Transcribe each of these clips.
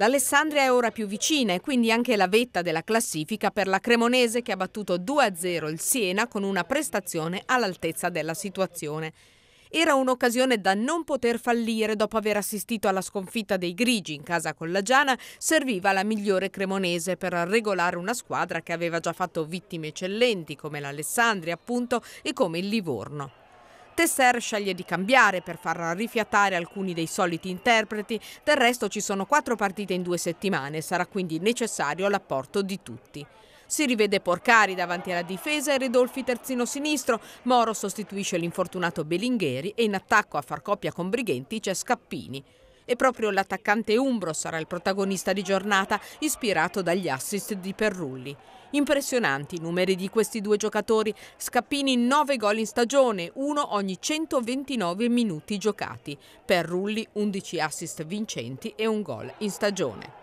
L'Alessandria è ora più vicina e quindi anche la vetta della classifica per la Cremonese che ha battuto 2-0 il Siena con una prestazione all'altezza della situazione. Era un'occasione da non poter fallire dopo aver assistito alla sconfitta dei Grigi in casa Collagiana, serviva la migliore cremonese per regolare una squadra che aveva già fatto vittime eccellenti come l'Alessandria appunto e come il Livorno. Tesser sceglie di cambiare per far rifiatare alcuni dei soliti interpreti, del resto ci sono quattro partite in due settimane, sarà quindi necessario l'apporto di tutti. Si rivede Porcari davanti alla difesa e Ridolfi terzino sinistro, Moro sostituisce l'infortunato Belingheri e in attacco a far coppia con Brighenti c'è Scappini. E proprio l'attaccante Umbro sarà il protagonista di giornata, ispirato dagli assist di Perrulli. Impressionanti i numeri di questi due giocatori, Scappini 9 gol in stagione, uno ogni 129 minuti giocati, Per Rulli 11 assist vincenti e un gol in stagione.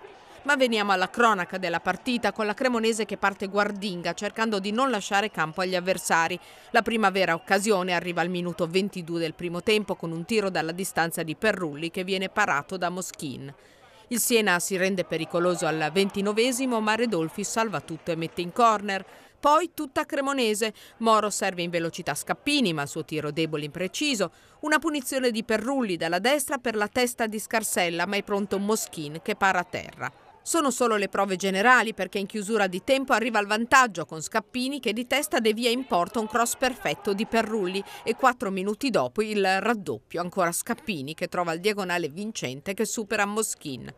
Ma veniamo alla cronaca della partita con la cremonese che parte guardinga cercando di non lasciare campo agli avversari. La prima vera occasione arriva al minuto 22 del primo tempo con un tiro dalla distanza di Perrulli che viene parato da Moschin. Il Siena si rende pericoloso al 29esimo ma Redolfi salva tutto e mette in corner. Poi tutta cremonese, Moro serve in velocità Scappini ma il suo tiro debole impreciso, una punizione di Perrulli dalla destra per la testa di Scarsella ma è pronto Moschin che para a terra. Sono solo le prove generali perché in chiusura di tempo arriva il vantaggio con Scappini che di testa devia in porta un cross perfetto di Perrulli e quattro minuti dopo il raddoppio ancora Scappini che trova il diagonale vincente che supera Moschin.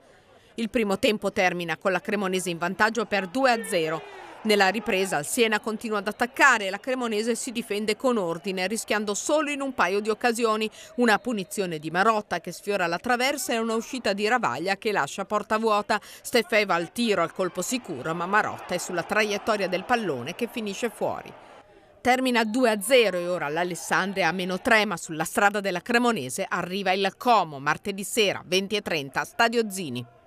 Il primo tempo termina con la Cremonese in vantaggio per 2 0. Nella ripresa il Siena continua ad attaccare, e la Cremonese si difende con ordine, rischiando solo in un paio di occasioni una punizione di Marotta che sfiora la traversa e una uscita di Ravaglia che lascia porta vuota. Steffè va al tiro al colpo sicuro, ma Marotta è sulla traiettoria del pallone che finisce fuori. Termina 2-0 e ora l'Alessandria a meno 3, ma sulla strada della Cremonese arriva il Como martedì sera 20.30 Stadio Zini.